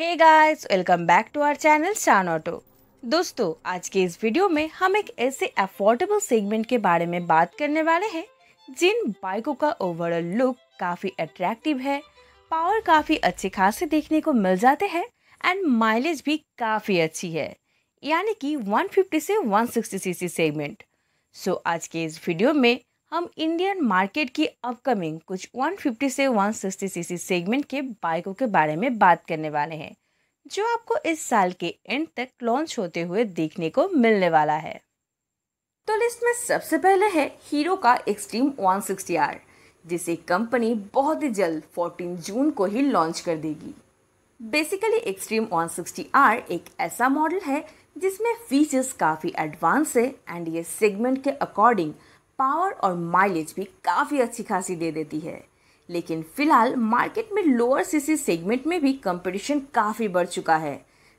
hey guys welcome back to our channel Shaan auto दोस्तों आज के इस वीडियो में हम एक ऐसे अफोर्डेबल सेगमेंट के बारे में बात करने वाले हैं जिन बाइकों का ओवरऑल लुक काफ़ी अट्रैक्टिव है पावर काफ़ी अच्छे खासे देखने को मिल जाते हैं एंड माइलेज भी काफ़ी अच्छी है यानी कि 150 से 160 सीसी सेगमेंट सो आज के इस वीडियो में हम इंडियन मार्केट की अपकमिंग कुछ 150 से 160 सीसी सेगमेंट के बाइकों के बारे में बात करने वाले हैं जो आपको इस साल के एंड तक लॉन्च होते हुए देखने को मिलने वाला है तो लिस्ट में सबसे पहले है हीरो का एक्सट्रीम 160R जिसे कंपनी बहुत ही जल्द 14 जून को ही लॉन्च कर देगी बेसिकली एक्सट्रीम 160R एक ऐसा मॉडल है जिसमें फीचर्स काफ़ी एडवांस है एंड ये सेगमेंट के अकॉर्डिंग पावर और माइलेज भी काफ़ी अच्छी खासी दे देती है लेकिन फिलहाल मार्केट में लोअर सीसी सेगमेंट में भी कंपटीशन काफ़ी बढ़ चुका है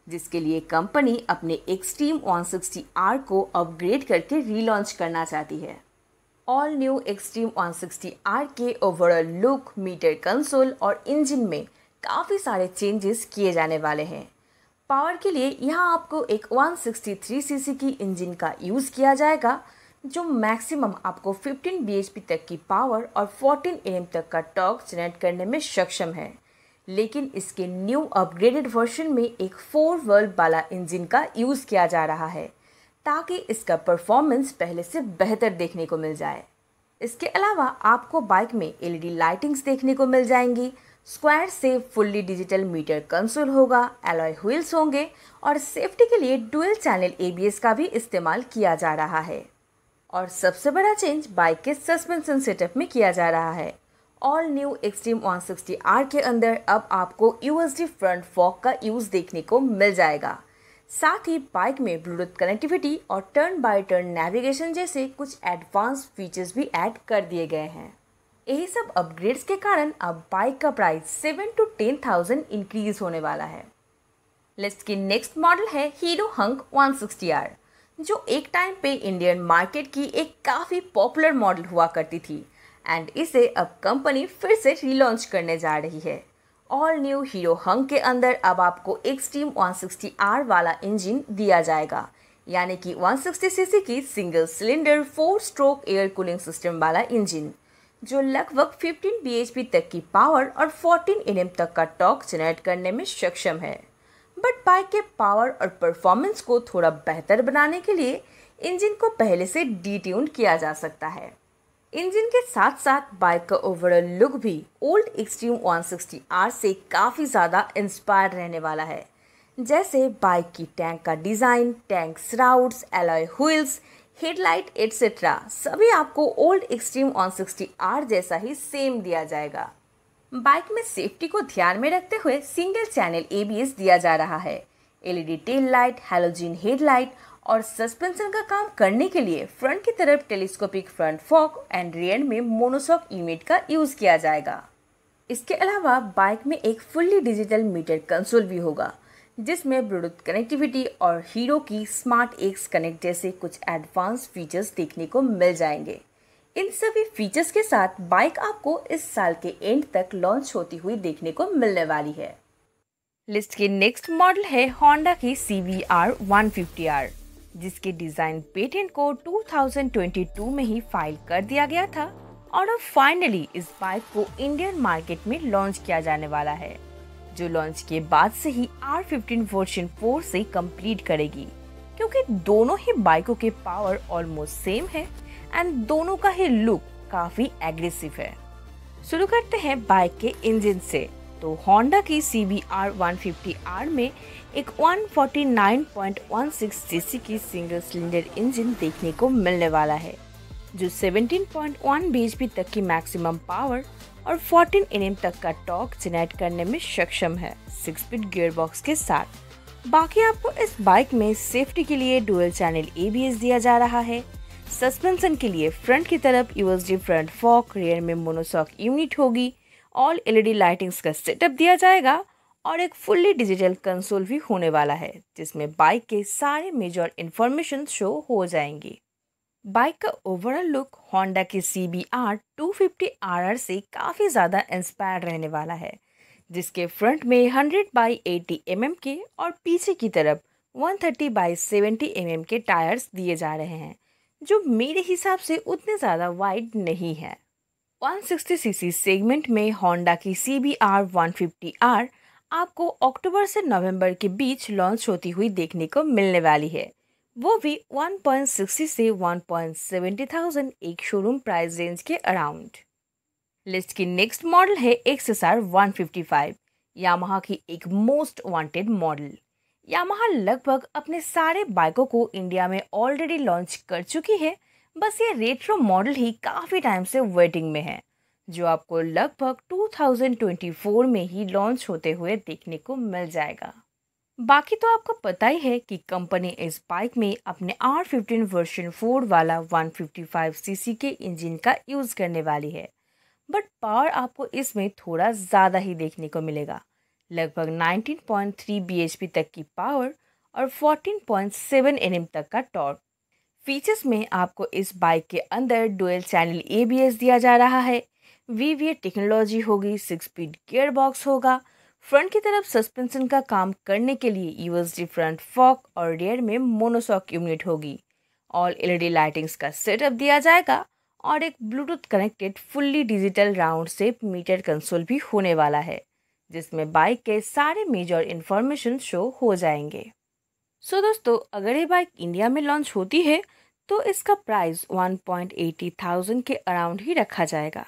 जिसके लिए कंपनी अपने एक्सट्रीम 160R को अपग्रेड करके रीलॉन्च करना चाहती है ऑल न्यू एक्सट्रीम 160R के ओवरऑल लुक मीटर कंसोल और इंजन में काफ़ी सारे चेंजेस किए जाने वाले हैं पावर के लिए यहाँ आपको एक 163 सीसी की इंजन का यूज़ किया जाएगा जो मैक्सिमम आपको 15 bhp तक की पावर और 14 एम तक का टॉर्क जनरेट करने में सक्षम है लेकिन इसके न्यू अपग्रेडेड वर्जन में एक फोर वर्ल्ड वाला इंजन का यूज़ किया जा रहा है ताकि इसका परफॉर्मेंस पहले से बेहतर देखने को मिल जाए इसके अलावा आपको बाइक में एलईडी लाइटिंग्स e देखने को मिल जाएंगी स्क्वायर से फुल्ली डिजिटल मीटर कंसोल होगा एलॉय व्हील्स होंगे और सेफ्टी के लिए डुअल चैनल एबीएस का भी इस्तेमाल किया जा रहा है और सबसे बड़ा चेंज बाइक के सस्पेंशन सेटअप में किया जा रहा है ऑल न्यू एक्सट्रीम 160R के अंदर अब आपको यूएसडी फ्रंट फॉक का यूज़ देखने को मिल जाएगा साथ ही बाइक में ब्लूटूथ कनेक्टिविटी और टर्न बाय टर्न नेविगेशन जैसे कुछ एडवांस फीचर्स भी ऐड कर दिए गए हैं यही सब अपग्रेड्स के कारण अब बाइक का price seven two ten thousand increase होने वाला है लिस्ट की नेक्स्ट मॉडल है हीरो हंक आर जो एक टाइम पे इंडियन मार्केट की एक काफ़ी पॉपुलर मॉडल हुआ करती थी एंड इसे अब कंपनी फिर से रिलॉन्च करने जा रही है ऑल न्यू हीरो हंग के अंदर अब आपको एक्सट्रीम 160R वाला इंजन दिया जाएगा यानी कि 160 सीसी की single cylinder four stroke air cooling system वाला इंजन जो लगभग 15 bhp तक की पावर और 14 nm तक का टॉक जनरेट करने में सक्षम है बट बाइक के पावर और परफॉर्मेंस को थोड़ा बेहतर बनाने के लिए इंजन को पहले से डिट्यून किया जा सकता है इंजन के साथ साथ बाइक का ओवरऑल लुक भी ओल्ड एक्सट्रीम 160R से काफ़ी ज़्यादा इंस्पायर रहने वाला है जैसे बाइक की टैंक का design tank shrouds alloy wheels headlight etcetera सभी आपको ओल्ड एक्सट्रीम 160R जैसा ही सेम दिया जाएगा बाइक में सेफ्टी को ध्यान में रखते हुए सिंगल चैनल एबीएस दिया जा रहा है LED tail light halogen headlight और सस्पेंशन का काम करने के लिए फ्रंट की तरफ telescopic front fork and rear में मोनोसॉक यूनिट का यूज़ किया जाएगा इसके अलावा बाइक में एक फुल्ली डिजिटल मीटर कंसोल भी होगा जिसमें ब्लूटूथ कनेक्टिविटी और हीरो की स्मार्ट एक्स कनेक्ट जैसे कुछ एडवांस फीचर्स देखने को मिल जाएंगे इन सभी फीचर्स के साथ बाइक आपको इस साल के एंड तक लॉन्च होती हुई देखने को मिलने वाली है लिस्ट के नेक्स्ट मॉडल है होंडा की C V R one fifty R जिसके डिजाइन पेटेंट को 2022 में ही फाइल कर दिया गया था और अब फाइनली इस बाइक को इंडियन मार्केट में लॉन्च किया जाने वाला है जो लॉन्च के बाद से ही आर फिफ्टीन वर्जन फोर से कंप्लीट करेगी क्योंकि दोनों ही बाइकों के पावर ऑलमोस्ट सेम है एंड दोनों का ही लुक काफी एग्रेसिव है शुरू करते हैं बाइक के इंजन से तो होंडा की C B R one fifty R में एक 149.16 सीसी की सिंगल सिलेंडर इंजन देखने को मिलने वाला है जो 17.1 पी तक की मैक्सिमम पावर और 14 एम तक का टॉर्क जनरेट करने में सक्षम है सिक्स स्पीड गियर बॉक्स के साथ बाकी आपको इस बाइक में सेफ्टी के लिए डुअल चैनल एस दिया जा रहा है सस्पेंशन के लिए फ्रंट की तरफ यूएसडी फ्रंट फॉक रियर में मोनोसॉक यूनिट होगी ऑल एलईडी लाइटिंग्स का सेटअप दिया जाएगा और एक फुल्ली डिजिटल कंसोल भी होने वाला है जिसमें बाइक के सारे मेजर इन्फॉर्मेशन शो हो जाएंगे बाइक का ओवरऑल लुक होंडा के C B R two fifty R R से काफ़ी ज़्यादा इंस्पायर रहने वाला है जिसके फ्रंट में hundred by eighty M M के और पीछे की तरफ one thirty by seventy M M के टायर्स दिए जा रहे हैं जो मेरे हिसाब से उतने ज़्यादा वाइड नहीं है 160 सीसी सेगमेंट में होंडा की सी बी आर वन आपको अक्टूबर से नवंबर के बीच लॉन्च होती हुई देखने को मिलने वाली है वो भी 1.60 से 1.70,000 थाउजेंड एक शोरूम प्राइस रेंज के अराउंड लिस्ट की नेक्स्ट मॉडल है X S R one Yamaha की एक मोस्ट वांटेड मॉडल यामाहा लगभग अपने सारे बाइकों को इंडिया में ऑलरेडी लॉन्च कर चुकी है बस ये रेट्रो मॉडल ही काफ़ी टाइम से वेटिंग में है जो आपको लगभग 2024 में ही लॉन्च होते हुए देखने को मिल जाएगा बाकी तो आपको पता ही है कि कंपनी इस बाइक में अपने R15 वर्जन फोर वाला 155 सीसी के इंजन का यूज़ करने वाली है बट पावर आपको इसमें थोड़ा ज़्यादा ही देखने को मिलेगा लगभग 19.3 bhp तक की पावर और 14.7 पॉइंट तक का टॉर्क फीचर्स में आपको इस बाइक के अंदर डुअल चैनल ए दिया जा रहा है वी टेक्नोलॉजी होगी सिक्स स्पीड गियर बॉक्स होगा फ्रंट की तरफ सस्पेंशन का काम करने के लिए यूएसडी फ्रंट फॉक और रेयर में मोनोसॉक यूनिट होगी ऑल एलईडी लाइटिंग्स का सेटअप दिया जाएगा और एक Bluetooth connected fully digital round shape meter console भी होने वाला है जिसमें बाइक के सारे मेजर इन्फॉर्मेशन शो हो जाएंगे सो so दोस्तों अगर ये बाइक इंडिया में लॉन्च होती है तो इसका price one point eighty thousand के अराउंड ही रखा जाएगा